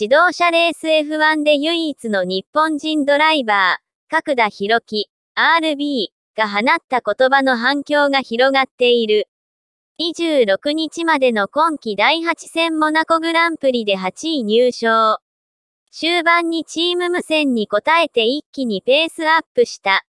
自動車レース F1 で唯一の日本人ドライバー、角田博樹、RB が放った言葉の反響が広がっている。26日までの今季第8戦モナコグランプリで8位入賞。終盤にチーム無線に応えて一気にペースアップした。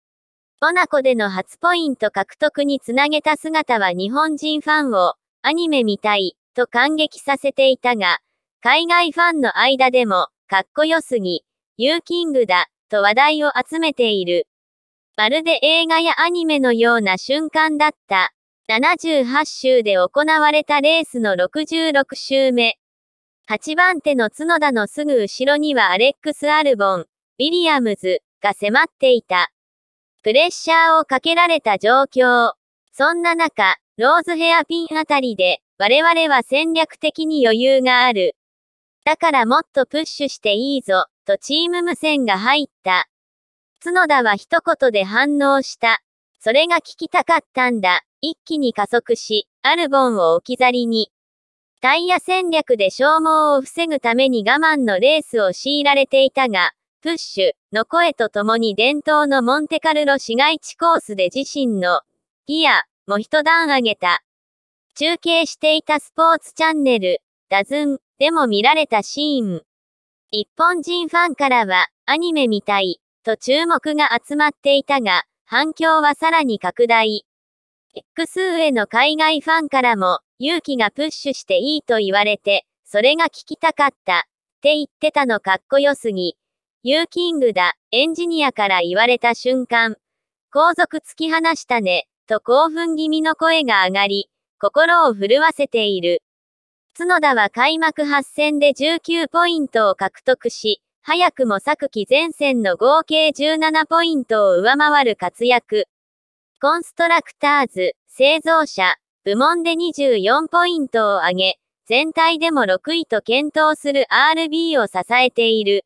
モナコでの初ポイント獲得につなげた姿は日本人ファンを、アニメ見たい、と感激させていたが、海外ファンの間でも、かっこよすぎ、ユーキングだ、と話題を集めている。まるで映画やアニメのような瞬間だった。78周で行われたレースの66周目。8番手の角田のすぐ後ろにはアレックス・アルボン、ウィリアムズが迫っていた。プレッシャーをかけられた状況。そんな中、ローズヘアピンあたりで、我々は戦略的に余裕がある。だからもっとプッシュしていいぞ、とチーム無線が入った。角田は一言で反応した。それが聞きたかったんだ。一気に加速し、アルボンを置き去りに。タイヤ戦略で消耗を防ぐために我慢のレースを強いられていたが、プッシュの声とともに伝統のモンテカルロ市街地コースで自身のギアも一段上げた。中継していたスポーツチャンネル、ダズンでも見られたシーン。日本人ファンからは、アニメみたい、と注目が集まっていたが、反響はさらに拡大。X 上の海外ファンからも、勇気がプッシュしていいと言われて、それが聞きたかった、って言ってたのかっこよすぎ。ユーキングだ、エンジニアから言われた瞬間、後続突き放したね、と興奮気味の声が上がり、心を震わせている。角田は開幕8戦で19ポイントを獲得し、早くも昨季前線の合計17ポイントを上回る活躍。コンストラクターズ、製造者、部門で24ポイントを上げ、全体でも6位と検討する RB を支えている。